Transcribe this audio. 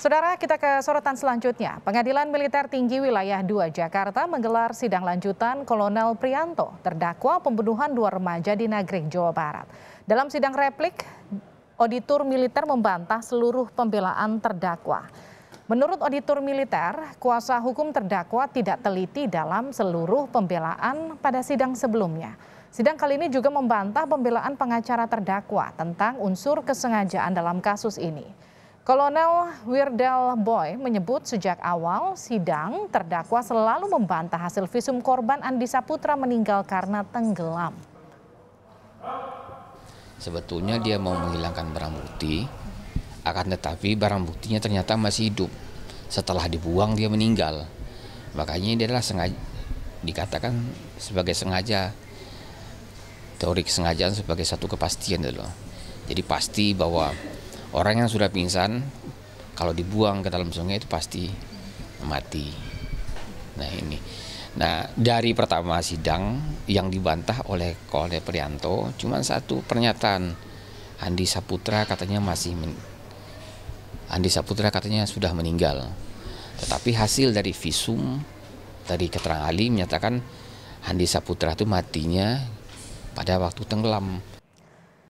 Saudara, kita ke sorotan selanjutnya. Pengadilan Militer Tinggi Wilayah 2 Jakarta menggelar sidang lanjutan Kolonel Prianto, terdakwa pembunuhan dua remaja di Nagrek, Jawa Barat. Dalam sidang replik, auditor militer membantah seluruh pembelaan terdakwa. Menurut auditor militer, kuasa hukum terdakwa tidak teliti dalam seluruh pembelaan pada sidang sebelumnya. Sidang kali ini juga membantah pembelaan pengacara terdakwa tentang unsur kesengajaan dalam kasus ini. Kolonel Wirdal Boy menyebut sejak awal sidang terdakwa selalu membantah hasil visum korban Andi Saputra meninggal karena tenggelam. Sebetulnya dia mau menghilangkan barang bukti, akan tetapi barang buktinya ternyata masih hidup. Setelah dibuang dia meninggal. Makanya dia adalah sengaja dikatakan sebagai sengaja teori kesengajaan sebagai satu kepastian dulu. Jadi pasti bahwa orang yang sudah pingsan kalau dibuang ke dalam sungai itu pasti mati. Nah ini. Nah dari pertama sidang yang dibantah oleh oleh Prianto cuma satu pernyataan Andi Saputra katanya masih men, Andi Saputra katanya sudah meninggal. Tetapi hasil dari visum dari keterangan ahli menyatakan Andi Saputra itu matinya pada waktu tenggelam